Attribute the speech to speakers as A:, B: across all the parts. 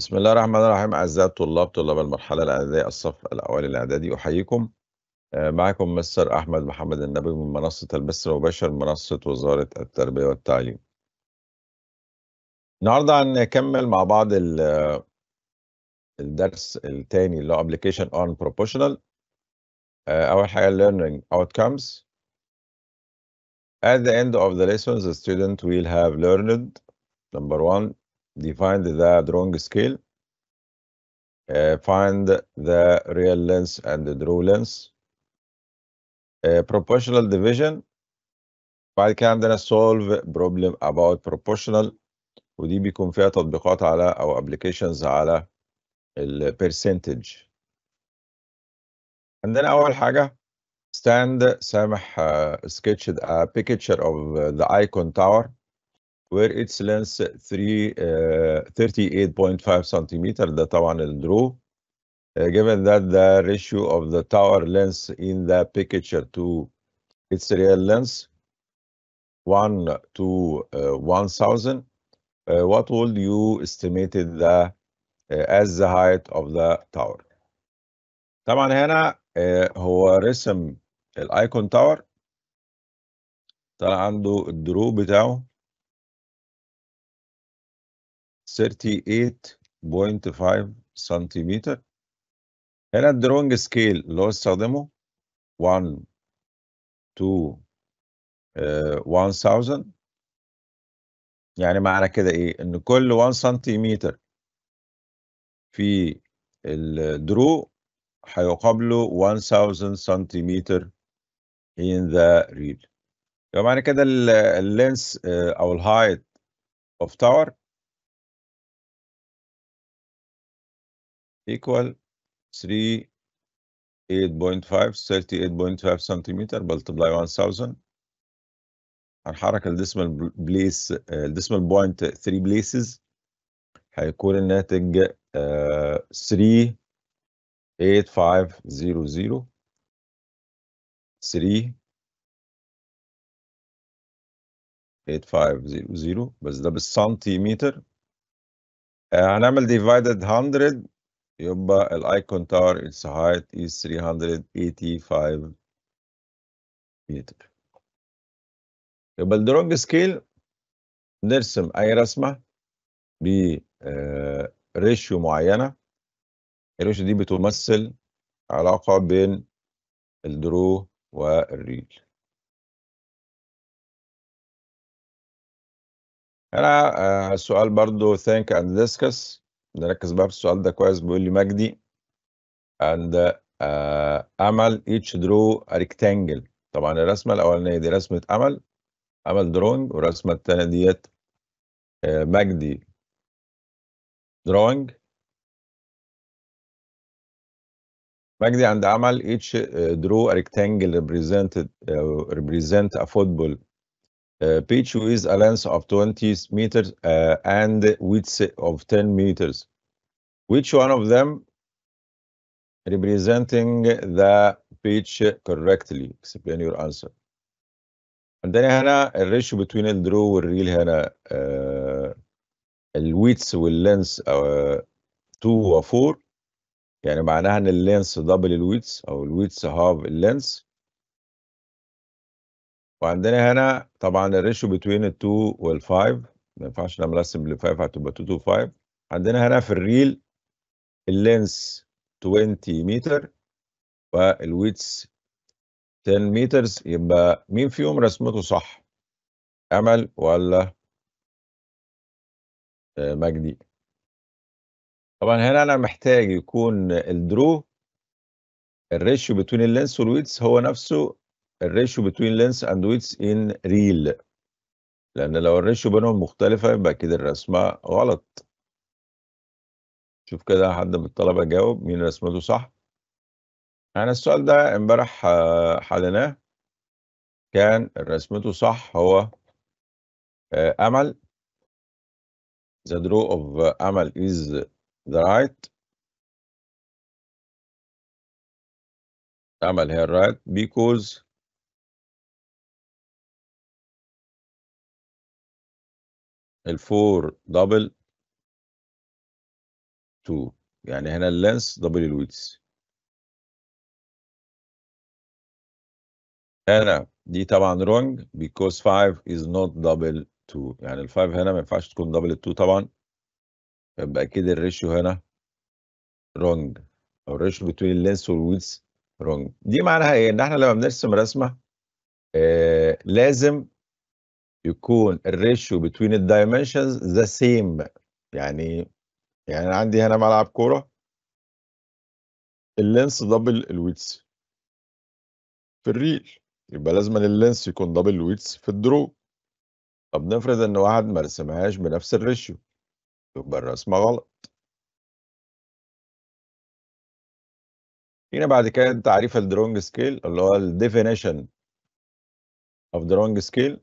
A: بسم الله الرحمن الرحيم أعزائي الطلاب طلاب المرحلة الإعدادية الصف الأول الإعدادي أحييكم آه، معكم مستر أحمد محمد النبي من منصة البث المباشر منصة وزارة التربية والتعليم النهاردة هنكمل مع بعض آه، الدرس الثاني اللي هو Application on Proportional آه، أول حاجة Learning Outcomes At the end of the lessons the student will have learned number one define the drawing scale uh, find the real lens and the draw lens. uh, proportional division بعد كده عندنا solve problem about proportional ودي بيكون فيها تطبيقات على او applications على ال percentage عندنا اول حاجه stand سامح uh, sketched a picture of the icon tower where its length 3 uh, 38.5 centimeter the طبعا drew, uh, given that the ratio of the tower length in the picture to its real length 1 to uh, 1000 uh, what would you estimate the uh, as the height of the tower طبعا هنا
B: هو رسم الايكون تاور طلع عنده الدرو بتاعه
A: 38.5 سنتيمتر هنا الدرونج سكيل اللي هو استخدمه 1 2 1000 يعني معنى كده ايه ان كل 1 سنتيمتر في الدرو هيقابله 1000 سنتيمتر in the reel يبقى معنى كده
B: اللينس uh, او الهايت اوف تاور equal 3 8.5 38.5 سنتيمتر multiply 1000
A: هنحرك الديسمال بليس الديسمال بوينت 3 بليسز
B: هيكون الناتج 3 8500 3 8500 بس ده بالسنتيمتر
A: هنعمل ديفايدد 100 يبقى الايكون تاور its height is
B: 385 متر يبقى الدرونج سكيل نرسم اي رسمه
A: ريشيو آه، معينه الريشيو دي بتمثل علاقه
B: بين الدرو والريل هنا سؤال برضو think and
A: discuss نركز بقى في السؤال ده كويس بيقول لي مجدي and uh, آه، امل each draw a rectangle طبعا الرسمه الاولانيه دي رسمه امل
B: امل drawing والرسمه الثانيه ديت آه، مجدي drawing مجدي عند عمل each آه، draw a rectangle represented uh, represent a football
A: Uh, pitch with a length of 20 meters uh, and width of 10 meters. Which one of them representing the pitch correctly? Explain your answer. And then عندنا هنا الريشيو بتوين الدرو the width الويتس length uh, 2 or 4 يعني معناها ان اللينس دبل الويتس او الويتس هاف اللينس وعندنا هنا طبعا الريشو بتوين ال 2 وال 5 ما ينفعش لما ارسم ل 5 هتبقى 2 تو 5 عندنا هنا في الريل اللينس 20 متر والويتس 10 متر يبقى مين فيهم رسمته صح
B: امل ولا مجدي طبعا هنا انا محتاج يكون الدرو
A: الريشيو بين اللينس والويتس هو نفسه الريشيو بتوين لينس اند ويتس ان ريل لان لو الريشيو بينهم مختلفه يبقى كده الرسمه غلط شوف كده حد من الطلبه جاوب مين رسمته صح انا السؤال ده امبارح آه، حليناه كان رسمته صح
B: هو آه، امل the draw of امل is the right امل هي الرايت because الفور دبل تو يعني هنا اللينس دبل الويتس هنا دي طبعا رونج بيكوز
A: 5 از نوت دبل 2 يعني ال 5 هنا ما ينفعش تكون دبل 2 طبعا يبقى اكيد الريشيو هنا رونج او الريشيو بين اللينس والويتس رونج دي معناها ايه ان احنا لما بنرسم رسمه آه لازم يكون الريشيو بتوين الدايمنشنز ذا سيم يعني يعني انا عندي هنا ملعب كوره اللينس دبل الويتس في الريل يبقى لازم اللينس يكون دبل الويتس في الدرو
B: طب نفرض ان واحد ما رسمهاش بنفس الريشيو يبقى الرسمه غلط هنا بعد كده تعريف الدرونج سكيل اللي هو الديفينيشن اوف درونج سكيل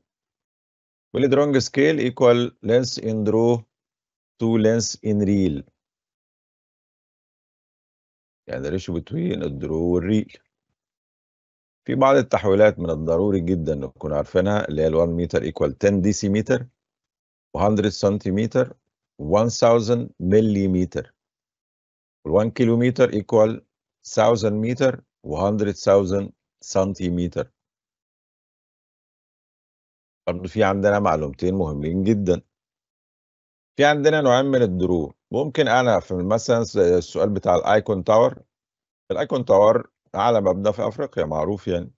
A: with wrong scale equal length in draw to length in reel يعني ريشو بتوين الدرو والريل في بعض التحويلات من الضروري جدا نكون عارفينها اللي هي ال 1 متر ايكوال 10 ديسيمتر و100 سنتيمتر و 1000 مليمتر وال 1 كيلومتر ايكوال 1000 متر و 100000 سنتيمتر برضه في عندنا معلومتين مهمين جدًا. في عندنا نوعين من الدرو ممكن أنا في مثلًا السؤال بتاع الأيكون تاور، الأيكون تاور أعلى مبنى في أفريقيا معروف يعني.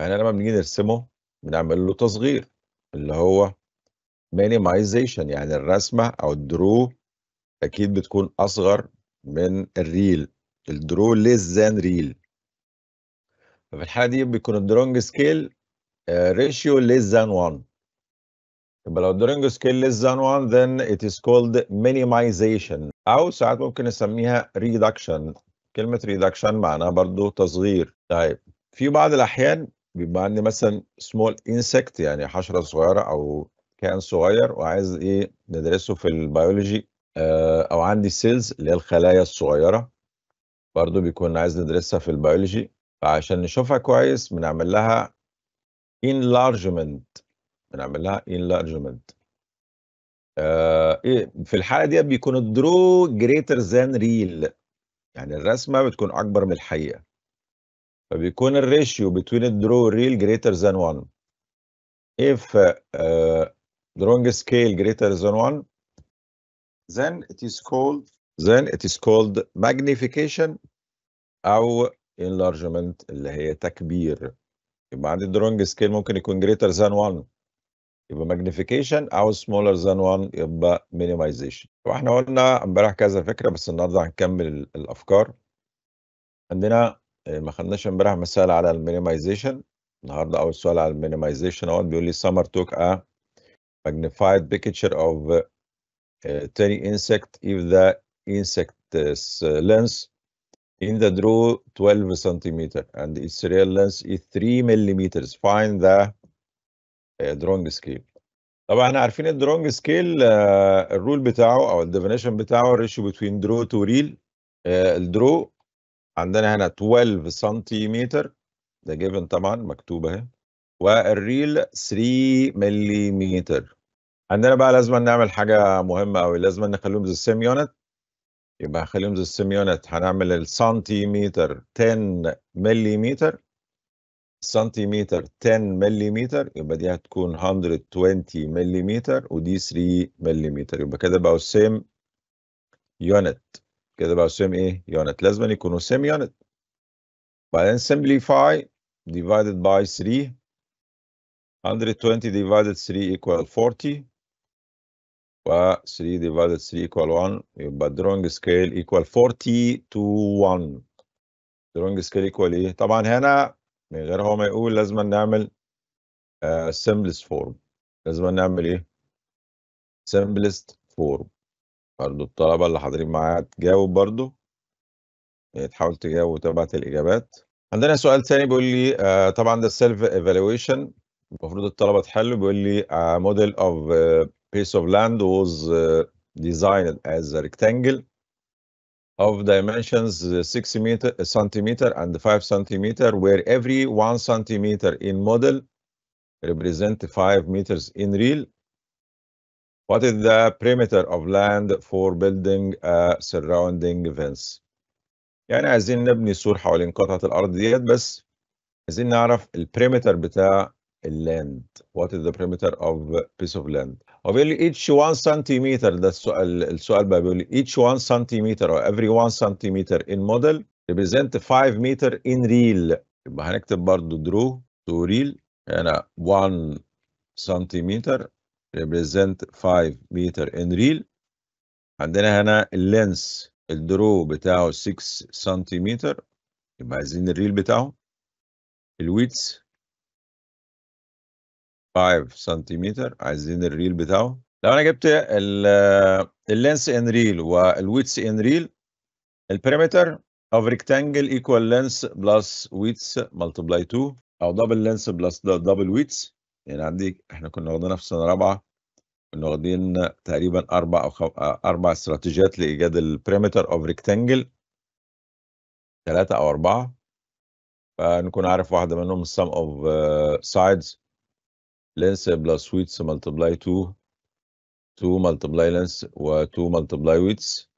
A: احنا لمّا بنيجي نرسمه بنعمل له تصغير، اللي هو مينيمايزيشن يعني الرسمة أو الدرو أكيد بتكون أصغر من الريل، الدرو ليس ذان ريل ففي الحالة دي بيكون الدرونج سكيل Uh, ratio less than 1 يبقى لو سكيل less than 1 then it is called minimization أو ساعات ممكن نسميها reduction كلمة reduction معناها برضو تصغير طيب في بعض الأحيان بيبقى عندي مثلا small insect يعني حشرة صغيرة أو كائن صغير وعايز إيه ندرسه في البيولوجي uh, أو عندي سيلز اللي هي الخلايا الصغيرة برضو بيكون عايز ندرسها في البيولوجي فعشان نشوفها كويس بنعمل لها enlargement بنعمل لها enlargement في الحاله دي بيكون الدرو greater than real يعني الرسمه بتكون اكبر من الحقيقه فبيكون الريشيو بين الدرو real greater than 1 if drawing scale greater than 1 then it is called then it is called magnification او enlargement اللي هي تكبير يبقى عندي drawing سكيل ممكن يكون greater than 1 يبقى ماجنيفيكيشن او سمولر than 1 يبقى مينيمايزيشن واحنا قلنا امبارح كذا فكره بس النهارده هنكمل الافكار عندنا آه، ما خدناش امبارح مثال على المينيمايزيشن النهارده اول سؤال على المينيمايزيشن اهو بيقول لي سمر توك ا magnified picture of uh, tiny insect if the insect's آه، lens in the draw 12 centimeter and its real length is 3 millimeters find the uh, drawing scale طبعا احنا عارفين الدرونج سكيل الرول بتاعه او الديفينيشن بتاعه الريشيو بتوين درو تو ريل الدرو عندنا هنا 12 سنتيمتر ده جيفن طبعا مكتوب اهي والريل 3 مليمتر عندنا بقى لازم نعمل حاجه مهمه قوي لازم نخليهم ذا سيم يونت يبقى خليهم زي السيميونات هنعمل السنتيمتر 10 مليمتر سنتيمتر 10 مليمتر يبقى دي هتكون 120 مليمتر ودي 3 مليمتر يبقى كده بقوا سيم يونت كده بقوا سيم ايه يونت لازم يكونوا سيم يونت بعدين سمبليفاي ديفايدد باي 3 120 ديفايدد 3 ايكوال 40 و 3 ديفايد 3 equal 1 يبقى الدرونج سكيل equal 40 to 1 درونج سكيل equal ايه؟ طبعا هنا من غير هو ما يقول لازم نعمل سمبلست آه, فورم لازم نعمل ايه؟ سمبلست فورم برضو الطلبة اللي حاضرين معايا تجاوب برضو يعني تحاول تجاوب وتبعت الإجابات عندنا سؤال تاني بيقول لي آه, طبعا ده سيلف ايفالويشن المفروض الطلبة تحله بيقول لي موديل آه, اوف piece of land was uh, designed as a rectangle of dimensions uh, 6 meter, uh, centimeter and 5 centimeter, where every 1 centimeter in model represent 5 meters in real. What is the perimeter of land for building a uh, surrounding fence? يعني عايزين نبني سور حوالين قطعة الأرض ديت بس عايزين نعرف البريمتر بتاع اللاند. What is the perimeter of piece of land? هو بيقول لي each 1 سنتيمتر ده السؤال السؤال بقى بيقول لي each 1 سنتيمتر او every 1 سنتيمتر in model represent 5 متر in real يبقى هنكتب برضو درو تو ريل هنا 1 سنتيمتر represent 5 متر in real عندنا هنا اللينس الدرو بتاعه 6 سنتيمتر يبقى عايزين الريل بتاعه الويتس 5 سنتيمتر عايزين الريل بتاعه لو انا جبت اللينس ان ريل والويتس ان ريل البريمتر اوف ريكتانجل ايكوال لينس بلس ويتس ملتبلاي 2 او دبل لينس بلس دبل ويتس يعني عندي احنا كنا واخدينها في سنه رابعه كنا واخدين تقريبا اربع او خو... اربع استراتيجيات لايجاد البريمتر اوف ريكتانجل ثلاثه او اربعه فنكون عارف واحده منهم السم اوف سايدز لينس بلس ويتس ملتبلاي 2 2 ملتبلاي لينس و 2 ملتبلاي ويتس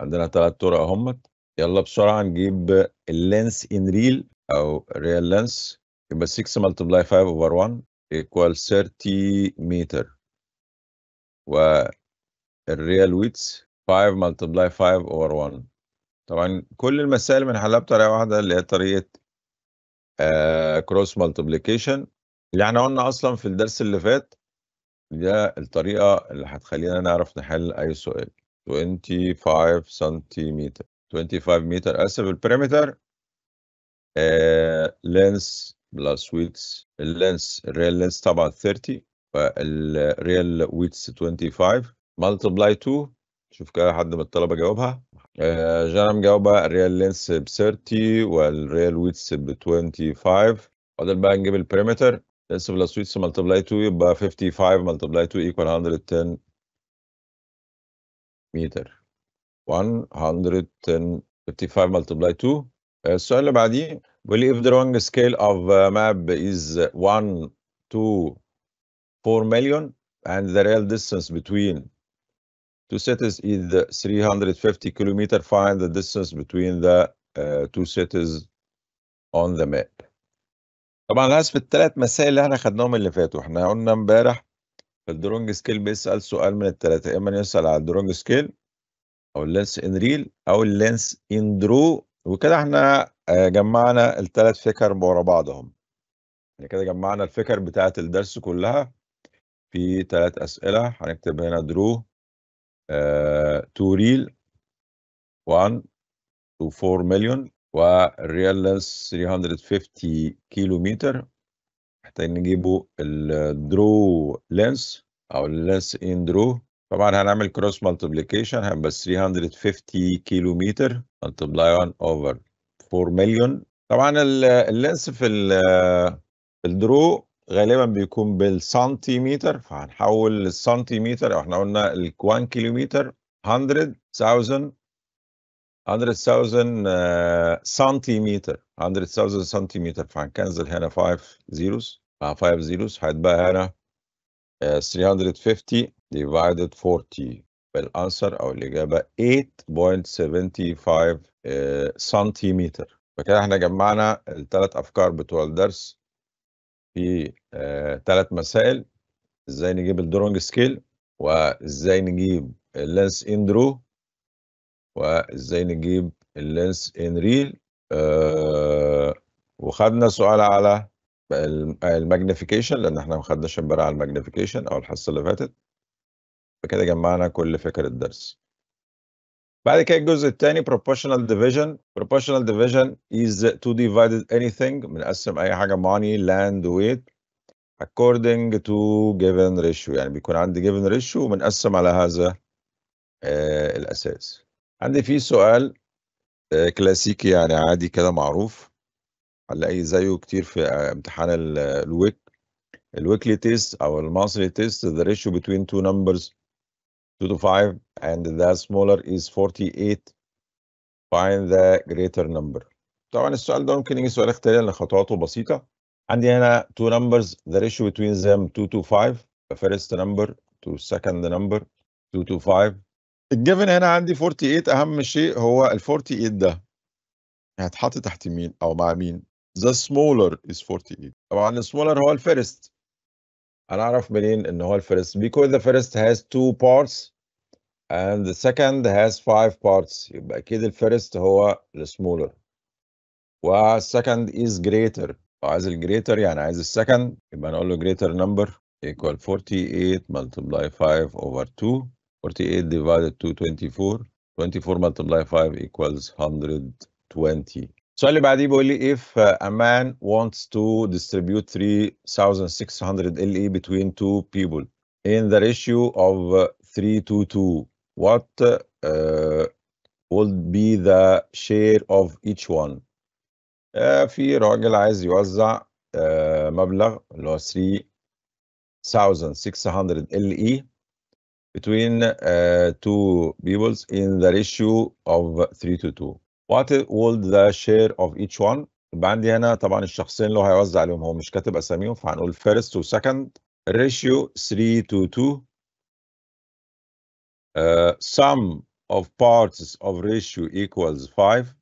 A: عندنا تلات طرق اهمت يلا بسرعه نجيب اللينس ان ريل او ريال لينس يبقى 6 ملتبلاي 5 اوفر 1 ايكوال 30 متر الريال ويتس 5 ملتبلاي 5 اوفر 1 طبعا كل المسائل بنحلها بطريقه واحده اللي هي طريقه كروس آه، مالتيبليكيشن اللي يعني احنا قلنا اصلا في الدرس اللي فات ده الطريقه اللي هتخلينا نعرف نحل اي سؤال 25 سنتيمتر 25 متر اسف البريمتر لينس بلس ويتس اللينس الريال لينس طبعا 30 فالريال ويتس 25 ملتبلاي 2 شوف كده حد من الطلبه جاوبها جانا مجاوبه الريال لينس ب 30 والريال ويتس ب 25 فاضل بقى نجيب البريمتر s multiply 2 by 55 multiply 2 equal 110 meter. 110 multiplied 2 السؤال uh, اللي بعديه بيقول if the wrong scale of uh, map is uh, 1 to 4 million and the real distance between two cities is 350 kilometer find the distance between the uh, two cities on the map طبعا غاز في الثلاث مسائل اللي احنا خدناهم اللي فاتوا احنا قلنا امبارح في الدرونج سكيل بيسأل سؤال من الثلاثة اما يسأل على الدرونج سكيل او اللينس ان ريل او اللينس ان درو وكده احنا آه، جمعنا الثلاث فكر ورا بعضهم يعني كده جمعنا الفكر بتاعة الدرس كلها في ثلاث أسئلة هنكتب هنا درو آه، تو ريل 1 تو 4 مليون والريالس 350 كيلو متر محتاجين نجيبه الدرو لينس او اللينس ان درو طبعا هنعمل كروس مالتبليكيشن هنبقى 350 كيلو متر مالتبلاي 1 اوفر 4 مليون طبعا اللينس في الدرو غالبا بيكون بالسنتيمتر فهنحول السنتيمتر او احنا قلنا الكوان كيلومتر 100,000 100,000 آه، سنتيمتر 100,000 سنتيمتر فهنكنزل هنا 5 زيروز مع 5 زيروز هيتبقى هنا 350 آه، divided 40 بالانسر او الاجابه 8.75 آه، سنتيمتر فكده احنا جمعنا الثلاث افكار بتوع الدرس في ثلاث مسائل ازاي نجيب الدرونج سكيل وازاي نجيب اللينس اندرو وازاي نجيب اللينس ان ريل آه وخدنا سؤال على الماجنيفيكيشن لان احنا ما خدناش امبارح على الماجنيفيكيشن او الحصه اللي فاتت فكده جمعنا كل فكره الدرس بعد كده الجزء الثاني proportional division proportional division is to divided anything بنقسم اي حاجه money land weight according to given ratio يعني بيكون عندي given ratio وبنقسم على هذا آه الاساس عندي في سؤال آه، كلاسيكي يعني عادي كده معروف على اي زيه كتير في آه، امتحان آه، الويك الويكلي تيست او المصري تيست the ratio between two numbers 2 to 5 and the smaller is 48 find the greater number طبعا السؤال ده ممكن يجي سؤال اختيار لان خطواته بسيطه عندي هنا two numbers the ratio between them 2 to 5 the first number to second number 2 to 5 الجيفن هنا عندي 48 اهم شيء هو ال 48 ده هيتحط تحت مين او مع مين ذا سمولر از 48 طبعا السمولر هو الفيرست هنعرف منين ان هو الفيرست because the first has two parts and the second has five parts يبقى اكيد الفيرست هو السمولر والسكند is greater عايز الجريتر يعني عايز السكند يبقى نقول له greater number equal 48 multiply 5 over 2 48 divided to 24 24 multiplied 5 equals 120 السؤال اللي بعديه بيقول لي if uh, a man wants to distribute 3600 LE between two people in the ratio of uh, 3 to 2 what uh, uh, would be the share of each one uh, في راجل عايز يوزع uh, مبلغ اللي هو 3600 LE between uh, two peoples in the ratio of 3 to 2 what would the share of each one يبقى عندي هنا طبعا الشخصين اللي هو هيوزع عليهم هو مش كاتب اساميهم فهنقول first و second ratio 3 to 2 uh, sum of parts of ratio equals 5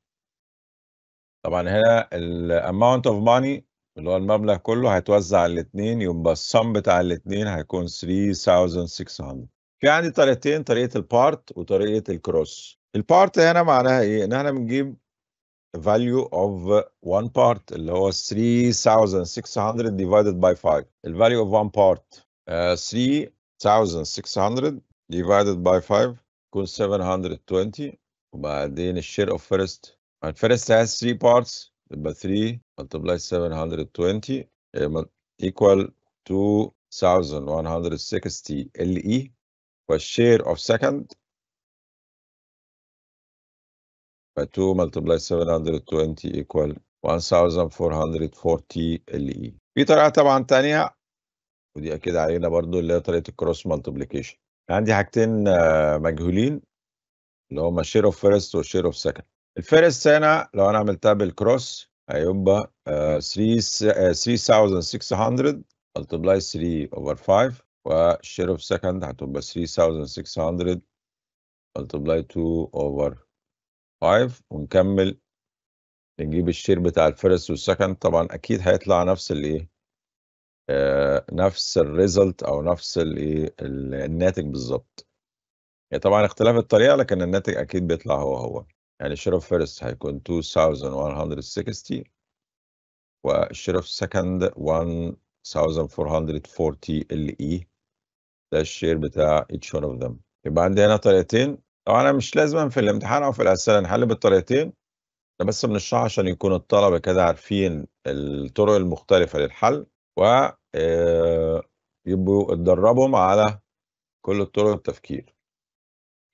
A: طبعا هنا amount of money اللي هو المبلغ كله هيتوزع على الاثنين يبقى السم بتاع الاثنين هيكون 3600 في يعني عندي طريقتين طريقه البارت وطريقه الكروس البارت هنا معناها ايه ان احنا بنجيب value of one part اللي هو 3600 divided by 5 ال value of one part آه، uh, 3600 divided by 5 يكون 720 وبعدين الشير اوف فيرست الفيرست first has 3 parts يبقى 3 multiply 720 آه، equal 2160 ال LE والشير اوف سكند by 2 multiplied 720 equal 1440 LE في طريقة طبعا تانية ودي أكيد علينا برضو اللي هي طريقة الكروس مالتيبليكيشن عندي حاجتين آه، مجهولين اللي هما الشير اوف فيرست والشير اوف سكند الفيرست هنا لو انا عملتها بالكروس هيبقى 3600 ملتبلاي 3 اوفر 5 والشير اوف سكند هتبقى 3600 multiply 2 over 5 ونكمل نجيب الشير بتاع الفيرست والسكند طبعا اكيد هيطلع نفس الايه آه، نفس الريزلت او نفس الايه الناتج بالظبط يعني طبعا اختلاف الطريقه لكن الناتج اكيد بيطلع هو هو يعني الشير اوف فيرست هيكون 2160 والشير اوف سكند 1440 ال اي e. ده الشير بتاع each one of them يبقى عندي هنا طريقتين طبعا انا مش لازم في الامتحان او في الاسئله نحل بالطريقتين انا بس بنشرحها عشان يكون الطلبه كده عارفين الطرق المختلفه للحل و آه، يبقوا اتدربهم على كل الطرق التفكير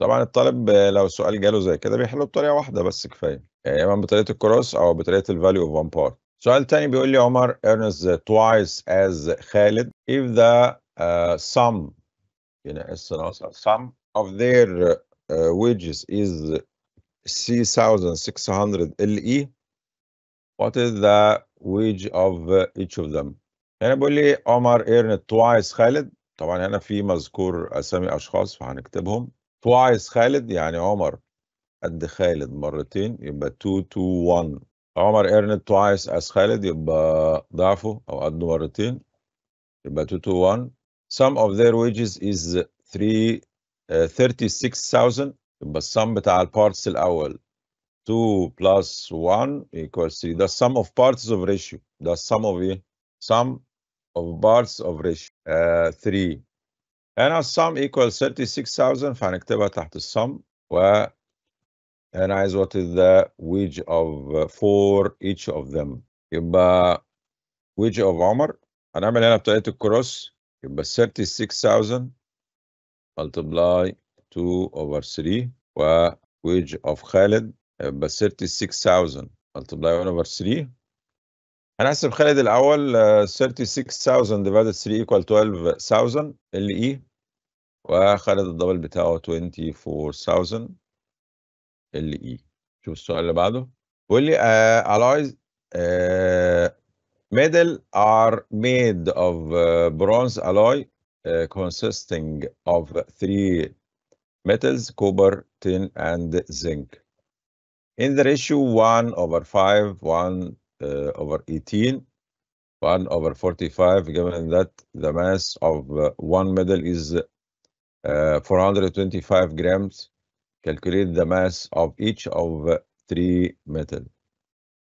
A: طبعا الطالب لو سؤال جاله زي كده بيحله بطريقه واحده بس كفايه يعني يا اما بطريقه الكروس او بطريقه الفاليو اوف وان بارت سؤال تاني بيقول لي عمر ارنست توايس از خالد اف ذا سم اس ناقص sum of their uh, wages is 3600 LE what is the wage of uh, each of them يعني بيقول لي عمر earned twice خالد طبعا هنا في مذكور اسامي اشخاص فهنكتبهم twice خالد يعني عمر قد خالد مرتين يبقى 2 2 1 عمر earned twice as خالد يبقى ضعفه او قده مرتين يبقى 2 2 1 sum of their wages is uh, uh, 36,000 some السم بتاع parts الأول 2 plus 1 equals 3 The sum of parts of ratio The sum of the sum of parts of ratio uh, 3 هنا sum equals 36,000 فهنكتبها تحت السم و هنا عايز what is the wage of uh, for each of them يبقى wage of عمر هنعمل هنا بطريقة الكروس يبقى 36000 multiply 2 over 3 و wage اوف خالد يبقى 36000 multiply 1 over 3 هنحسب خالد الاول 36000 آه, divided 3 equal 12000 ال اي وخالد الدبل بتاعه 24000 ال اي شوف السؤال اللي بعده بيقول لي analyze آه, آه, Medal are made of uh, bronze alloy uh, consisting of three metals, copper, tin, and zinc. In the ratio 1 over 5, 1 uh, over 18, 1 over 45, given that the mass of uh, one medal is uh, 425 grams, calculate the mass of each of uh, three metals.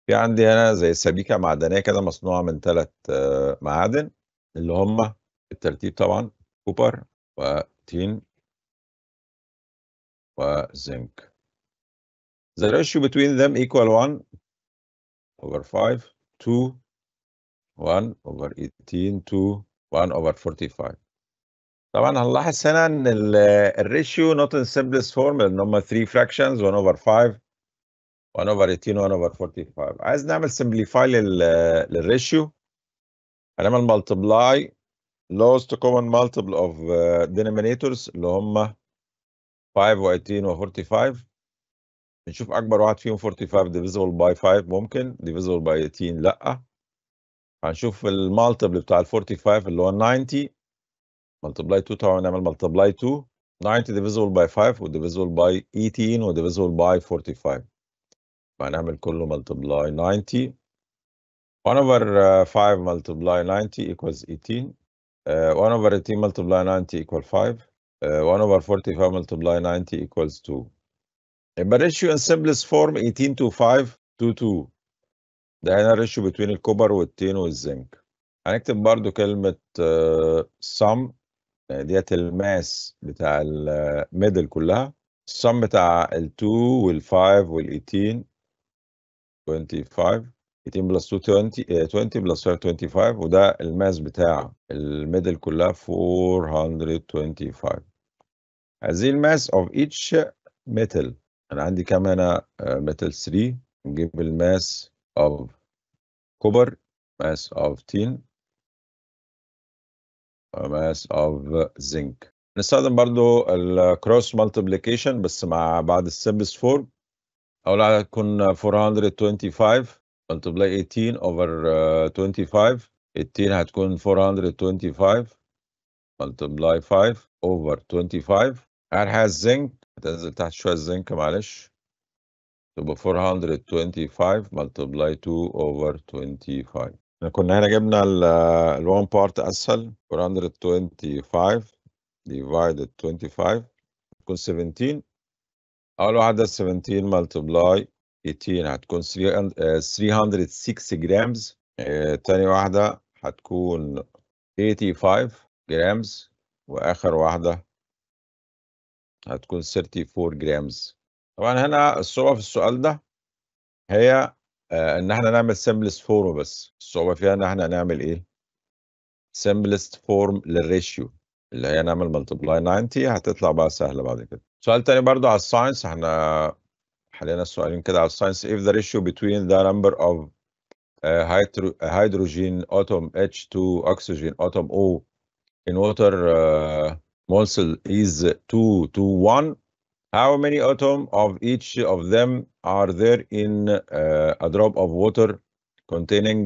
A: في عندي هنا زي سبيكة معدنية كده مصنوعة من ثلاث آه، معادن اللي هم الترتيب طبعا
B: كوبر وتين وزنك. The ratio between them equal 1 over 5 to
A: 1 over 18 to 1 over 45. طبعا هنلاحظ هنا ان الريشيو آه، not in simplest form ان هم 3 fractions 1 over 5 1 over 18 1 over 45 عايز نعمل سمبليفاي للريشيو هنعمل مالتبلاي lowest common multiple of uh, denominators اللي هم 5 و 18 و 45 نشوف اكبر واحد فيهم 45 divisible by 5 ممكن divisible by 18 لا هنشوف المالتيبل بتاع ال 45 اللي هو 90 مالتبلاي 2 طبعا نعمل مالتبلاي 2 90 divisible by 5 و divisible by 18 و divisible by 45 وهنعمل كله multiply 90 1 over 5 multiply 90 equals 18 uh, 1 over 18 multiply 90 equals 5 uh, 1 over 45 multiply 90 equals 2 يبقى ratio in simplest form 18 to 5 to 2 ده هنا ratio between الكوبر والتين والزنك هنكتب برضو كلمة uh, sum ديت الماس بتاع الميدل كلها السم بتاع ال2 وال5 وال18 25 بلس 2 20 20 بلس 25 وده الماس بتاع الميدل كلها 425 هذه الماس اوف ايتش ميتال انا عندي كام هنا ميتال آه، 3 نجيب الماس اوف كوبر ماس اوف تين ماس اوف زنك نستخدم برضو الكروس مالتيبليكيشن بس مع بعد السبس فور لا uh, هتكون 425 multiply 18 over 25 18 هتكون 425 multiply 5 over 25 آخر حاجة الزنك هتنزل تحت شوية الزنك معلش تبقى 425 multiply 2 over 25 احنا كنا هنا جبنا ال 1 part اسهل 425 divided 25 تكون 17 اول واحده 17 ملتبلاي 18 هتكون 306 جرامز آه، آه، تاني واحده هتكون 85 جرامز واخر واحده هتكون 34 جرامز طبعا هنا الصعوبه في السؤال ده هي آه، ان احنا نعمل سمبلست فورم بس الصعوبه فيها ان احنا نعمل ايه سمبلست فورم للريشيو اللي هي نعمل ملتبلاي 90 هتطلع بقى سهله بعد كده سؤال تاني برضو على الساينس احنا حلينا السؤالين كده على الساينس if the ratio between the number of uh, uh hydrogen atom H2 oxygen atom O in water uh, molecule is 2 to 1 how many atom of each of them are there in uh, a drop of water containing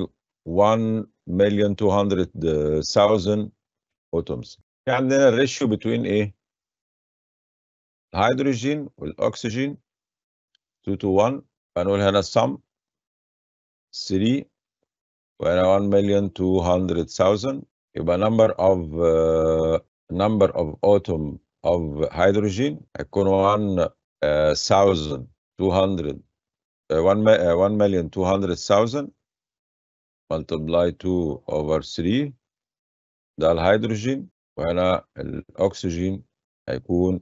A: 1,200,000 atoms يعني عندنا الريشيو between ايه الهيدروجين والاكسجين 2 to 1 فنقول هنا السم 3 وهنا 1 مليون 200,000 يبقى number of uh, number of atom of hydrogen هيكون 1,200 uh, 1 مليون 200,000 multiply 2 over 3 ده الهيدروجين وهنا الأكسجين هيكون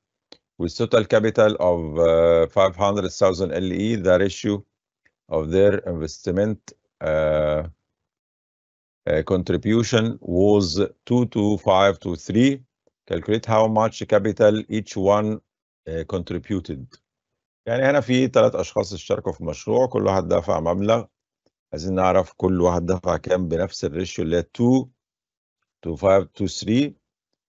A: with total capital of 500,000 LE, the ratio of their investment contribution was 2 to 5 to 3. Calculate how much capital each one contributed. يعني هنا في ثلاث أشخاص اشتركوا في مشروع كل واحد دفع مبلغ عايزين نعرف كل واحد دفع كام بنفس الريشيو اللي هي 2 to 5 to 3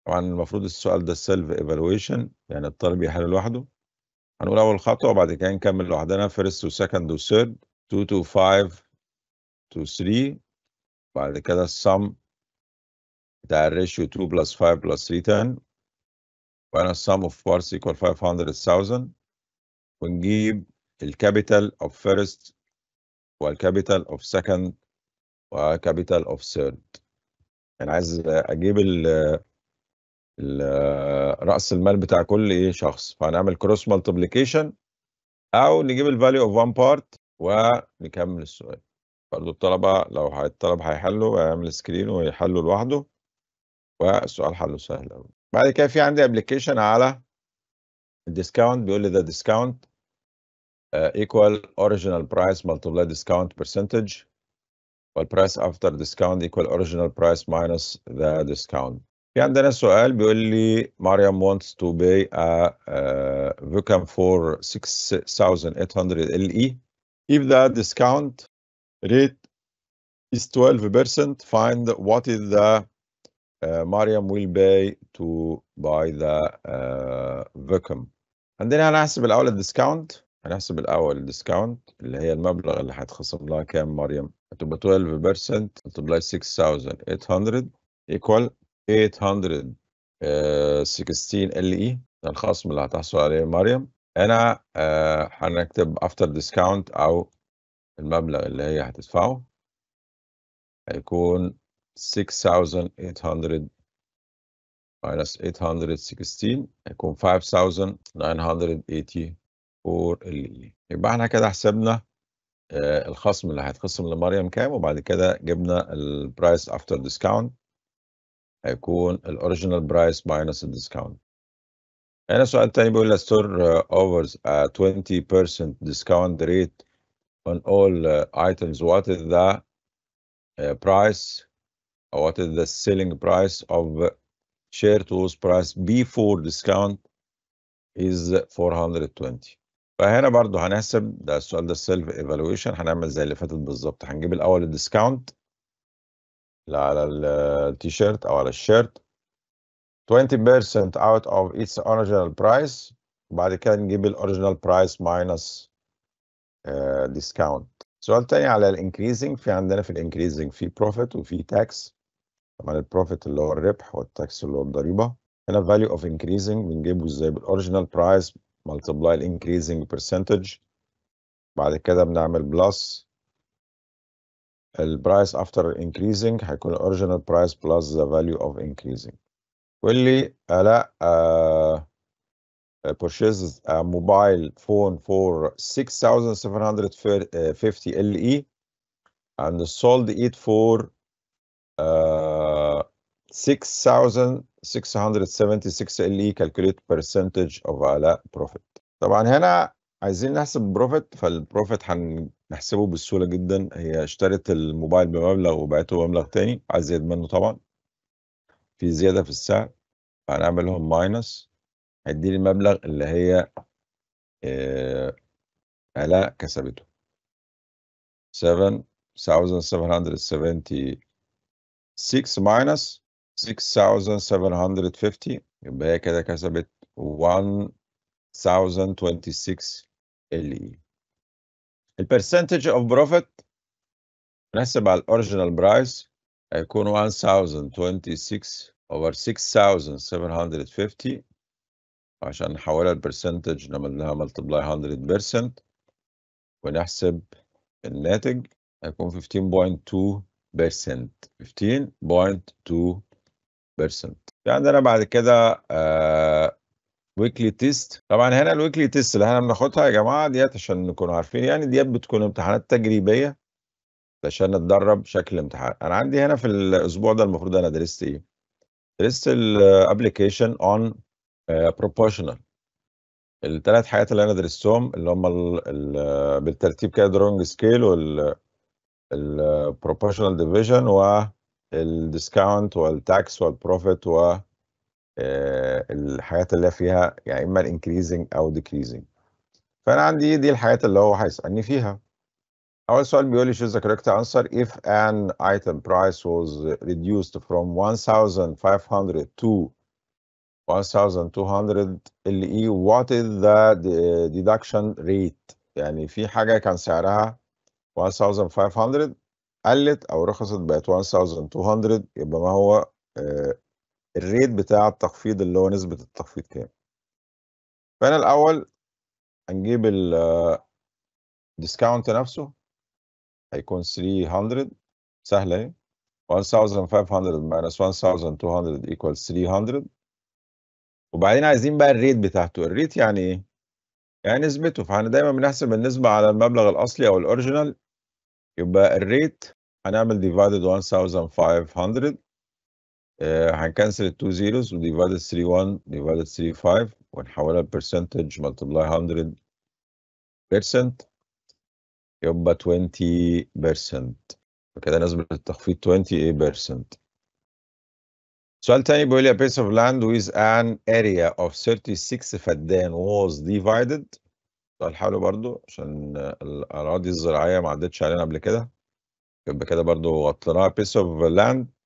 A: طبعا المفروض السؤال ده السيلف ايفالويشن يعني الطالب يحل لوحده هنقول اول خطوه وبعد كده نكمل لوحدنا فيرست وسكند وثيرد 2 تو 5 تو 3 بعد كده السم بتاع الريشيو 2 بلس 5 بلس 3 10 وهنا السم اوف بارس ايكوال 500000 ونجيب الكابيتال اوف فيرست والكابيتال اوف سكند وكابيتال اوف ثيرد يعني عايز اجيب ال راس المال بتاع كل ايه شخص فهنعمل كروس مالتيبليكيشن او نجيب الفاليو اوف وان بارت ونكمل السؤال برضو الطلبه لو الطلب هيحلوا هيعمل سكرين ويحلوا لوحده والسؤال حله سهل قوي بعد كده في عندي ابلكيشن على الديسكاونت بيقول لي ذا ديسكاونت ايكوال اوريجينال برايس مالتيبلاي ديسكاونت برسنتج والبرايس افتر ديسكاونت ايكوال اوريجينال برايس ماينس ذا ديسكاونت في عندنا سؤال بيقول لي مريم wants to buy a uh, Vucam for 6800 LE if the discount rate is 12% find what is the uh, مريم will pay to buy the uh, Vucam عندنا هنحسب الأول الديسكاونت هنحسب الأول الديسكاونت اللي هي المبلغ اللي هتخصم لها كام مريم هتبقى 12% multiply 6800 equal 816 آه، LE ده الخصم اللي هتحصل عليه مريم هنا آه، هنكتب افتر ديسكاونت او المبلغ اللي هي هتدفعه هيكون 6800 minus 816 هيكون 5984 اللي e. يبقى احنا كده حسبنا آه، الخصم اللي هيتخصم لمريم كام وبعد كده جبنا البرايس افتر ديسكاونت هيكون الاوريجينال برايس ماينس الديسكاونت هنا السؤال التاني بيقول الستور offers a 20% discount rate on all items what is the price or what is the selling price of share to price before discount is 420 فهنا برضو هنحسب ده السؤال ده السيلف ايفالويشن هنعمل زي اللي فاتت بالظبط هنجيب الاول الديسكاونت على التيشيرت او على الشيرت 20% out of its original price وبعد كده نجيب الاوريجينال برايس minus آه، discount سؤال تاني على الانكريزنج في عندنا في الانكريزنج في بروفيت وفي تاكس طبعا البروفيت اللي هو الربح والتاكس اللي هو الضريبه هنا فاليو اوف انكريزنج بنجيبه ازاي بالاوريجينال برايس ملتبلاي الانكريزنج برسنتج بعد كده بنعمل بلس البرايس after increasing هيكون original price plus the value of increasing واللي لا purchases a mobile phone for 6750 LE and sold it for uh, 6676 LE calculate percentage of على profit طبعا هنا عايزين نحسب بروفيت فالبروفيت هن نحسبه بسهولة جدا هي اشترت الموبايل بمبلغ وبعته بمبلغ تاني عايز يزيد منه طبعا في زيادة في السعر فهنعملهم ماينس هيديني المبلغ اللي هي آه، آلاء آه كسبته 7776 ماينس 6750 يبقى هي كده كسبت 1026 LE البرسنتج اوف بروفيت نحسب على الاوريجينال برايس هيكون 1026 over 6750 عشان نحولها percentage نعمل لها ملتبلاي 100% ونحسب الناتج هيكون 15.2% 15.2% في عندنا بعد كده آه ويكلي تيست طبعا هنا الويكلي تيست اللي احنا بناخدها يا جماعه ديت عشان نكونوا عارفين يعني ديت بتكون امتحانات تجريبيه عشان نتدرب شكل امتحان انا عندي هنا في الاسبوع ده المفروض انا درست ايه درست الابلكيشن اون بروبوشنال الثلاث حاجات اللي انا درستهم اللي هم الـ الـ بالترتيب كده درونج سكيل وال ديفيجن والديسكاونت والتاكس والبروفيت و آه، الحاجات اللي فيها يعني اما الانكريزنج او decreasing فانا عندي دي الحاجات اللي هو هيسالني فيها اول سؤال بيقول لي شو ذا correct انسر if an item price was reduced from 1500 to 1200 ايه وات is ذا ديدكشن ريت يعني في حاجه كان سعرها 1500 قلت او رخصت بقت 1200 يبقى ما هو آه، الريت بتاع التخفيض اللي هو نسبة التخفيض كام فأنا الأول هنجيب الديسكاونت نفسه هيكون 300 سهلة اهي 1500 minus 1200 equals 300 وبعدين عايزين بقى الريت بتاعته الريت يعني ايه؟ يعني نسبته فاحنا دايما بنحسب النسبة على المبلغ الأصلي أو الأوريجينال يبقى الريت هنعمل divided 1500 آه، هنكنسل التو زيروز وديفايد 3 1 ديفايد 3 5 ونحولها لبرسنتج ملتبلاي 100% يبقى 20% فكده نسبة التخفيض 28% سؤال تاني بيقول لي a piece of land with an area of 36 فدان was divided سؤال حلو برضو عشان الأراضي الزراعية ما عدتش علينا قبل كده يبقى كده برضو غطيناها piece of land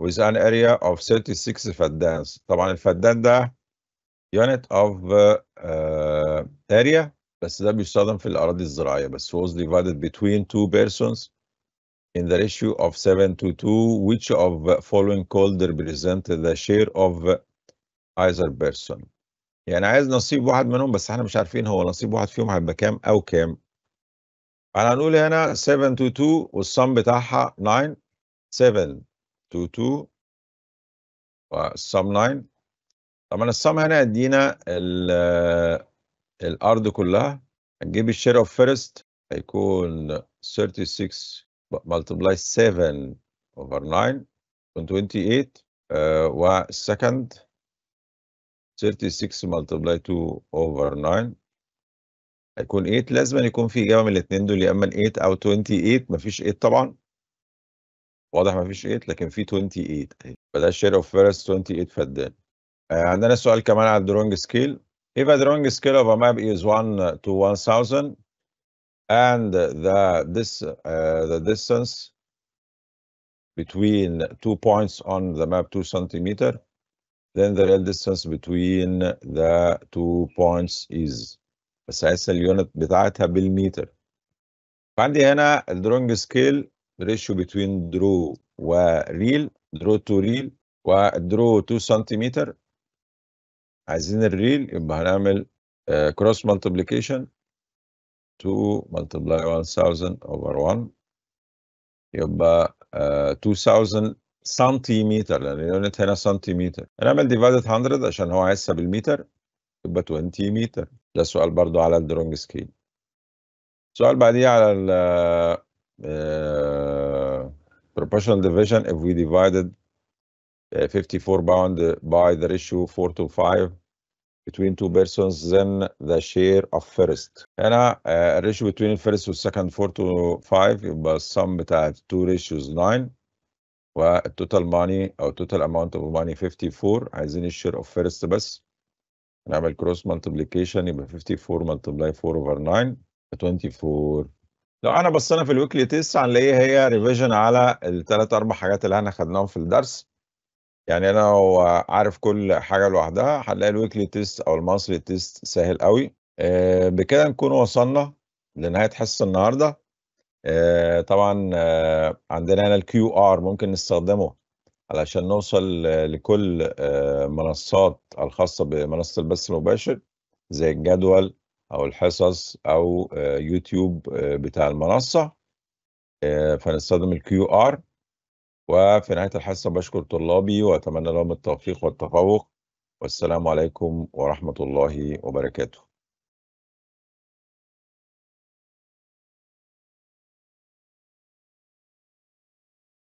A: with an area of 36 فدانس طبعا الفدان ده unit of uh, area بس ده بيستخدم في الأراضي الزراعية بس was divided between two persons in the ratio of 7 to 2 which of following called represent the share of either person يعني عايز نصيب واحد منهم بس احنا مش عارفين هو نصيب واحد فيهم هيبقى كام او كام انا هنقول هنا 7 to 2 والصم بتاعها 9 7 2 2 والسم 9 طبعا السم هنا يدينا آه، الارض كلها هنجيب الشير اوف فيرست هيكون 36 ملتبلاي 7 اوفر 9 28 uh, والسكند 36 ملتبلاي 2 اوفر 9 هيكون 8 لازم يكون في اجابه من الاثنين دول يا اما 8 او 28 مفيش 8 طبعا واضح ما فيش 8 لكن في 28 فده الشير اوف فيرس 28 فدان آه عندنا سؤال كمان على الدرونج سكيل if a drawing scale of a map is 1 to 1000 and the this uh, the distance between two points on the map 2 cm then the real distance between the two points is بس عايز اليونت بتاعتها بالمتر فعندي هنا الدرونج سكيل ريشيو بتوين درو وريل درو تو ريل ودرو 2 سنتيمتر عايزين الريل يبقى هنعمل كروس مالتبليكيشن 2 مالتبلاي 1000 اوفر 1 يبقى 2000 سنتيمتر لان اليونت هنا سنتيمتر هنعمل ديفايدد 100 عشان هو عايزها بالمتر يبقى 20 متر ده سؤال برضو على الدرونج سكيل سؤال بعديه على ال uh, proportional division, if we divided uh, 54 bound by the ratio 4 to 5 between two persons, then the share of first. And uh, a ratio between first to second 4 to 5 يبقى السم that two ratios 9 total money or total amount of money 54 عايزين share of first I will cross multiplication 54 multiply 4 over 9 24 لو احنا بصينا في الويكلي تيست هنلاقي هي ريفيجن على الثلاث اربع حاجات اللي احنا خدناهم في الدرس يعني انا لو عارف كل حاجه لوحدها هنلاقي الويكلي تيست او المصري تيست سهل قوي آه، بكده نكون وصلنا لنهايه حصه النهارده آه، طبعا آه، عندنا هنا الكيو ار ممكن نستخدمه علشان نوصل لكل منصات الخاصه بمنصه البث المباشر زي الجدول او الحصص او آه، يوتيوب آه، بتاع المنصه آه، فنستخدم الكيو ار وفي نهايه الحصه
B: بشكر طلابي واتمنى لهم التوفيق والتفوق والسلام عليكم ورحمه الله وبركاته